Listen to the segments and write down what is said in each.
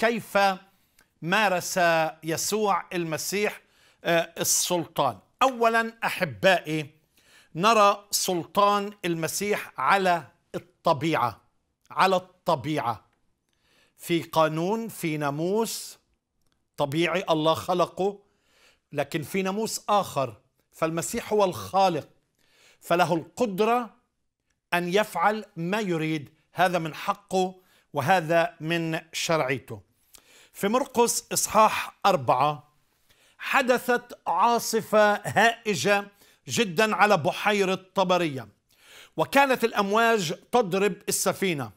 كيف مارس يسوع المسيح آه، السلطان اولا احبائي نرى سلطان المسيح على الطبيعه على الطبيعه في قانون في ناموس طبيعي الله خلقه لكن في ناموس اخر فالمسيح هو الخالق فله القدره ان يفعل ما يريد هذا من حقه وهذا من شرعيته في مرقس إصحاح أربعة حدثت عاصفة هائجة جدا على بحيرة طبرية وكانت الأمواج تضرب السفينة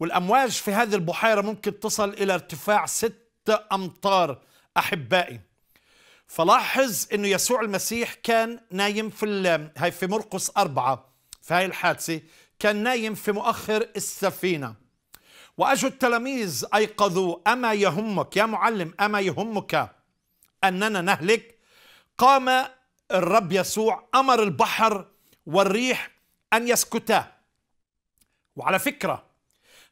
والأمواج في هذه البحيرة ممكن تصل إلى ارتفاع ست أمتار أحبائي فلاحظ أنه يسوع المسيح كان نايم في هاي في مرقس أربعة في هاي الحادثة كان نايم في مؤخر السفينة وأجوا التلاميذ أيقظوا أما يهمك يا معلم أما يهمك أننا نهلك قام الرب يسوع أمر البحر والريح أن يسكتا وعلى فكرة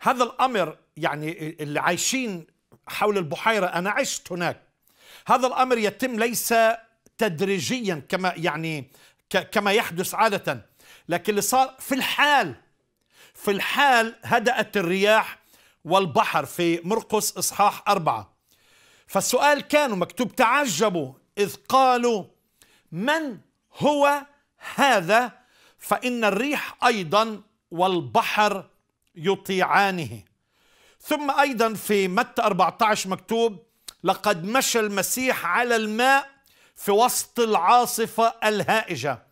هذا الأمر يعني اللي عايشين حول البحيرة أنا عشت هناك هذا الأمر يتم ليس تدريجيا كما يعني كما يحدث عادة لكن اللي صار في الحال في الحال هدأت الرياح والبحر في مرقس إصحاح أربعة فالسؤال كانوا مكتوب تعجبوا إذ قالوا من هو هذا فإن الريح أيضا والبحر يطيعانه ثم أيضا في متى 14 مكتوب لقد مشى المسيح على الماء في وسط العاصفة الهائجة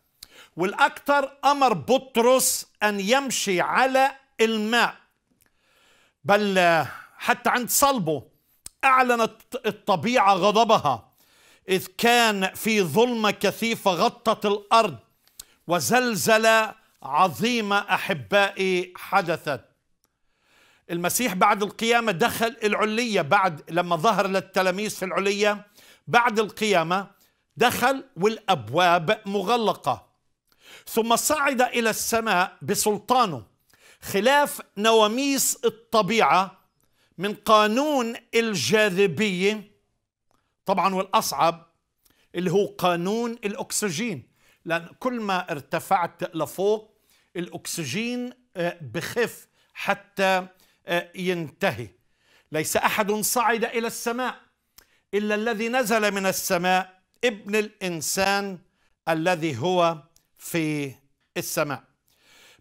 والأكثر أمر بطرس أن يمشي على الماء بل حتى عند صلبه أعلنت الطبيعة غضبها إذ كان في ظلمة كثيفة غطت الأرض وزلزلة عظيمة أحبائي حدثت المسيح بعد القيامة دخل العلية بعد لما ظهر للتلاميذ في العلية بعد القيامة دخل والأبواب مغلقة ثم صعد إلى السماء بسلطانه خلاف نواميس الطبيعه من قانون الجاذبيه طبعا والاصعب اللي هو قانون الاكسجين لان كل ما ارتفعت لفوق الاكسجين آه، بخف حتى آه، ينتهي ليس احد صعد الى السماء الا الذي نزل من السماء ابن الانسان الذي هو في السماء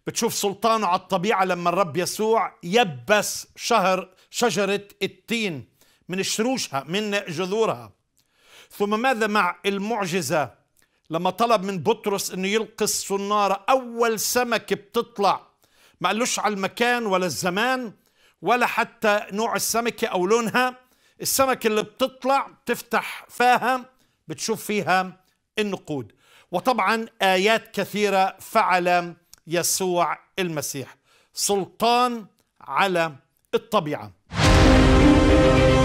بتشوف سلطانه على الطبيعة لما الرب يسوع يبس شهر شجرة التين من شروشها من جذورها ثم ماذا مع المعجزة لما طلب من بطرس انه يلقي الصنارة اول سمكة بتطلع ما قالوش على المكان ولا الزمان ولا حتى نوع السمكة او لونها السمكة اللي بتطلع تفتح فاها بتشوف فيها النقود وطبعا آيات كثيرة فعل يسوع المسيح سلطان على الطبيعه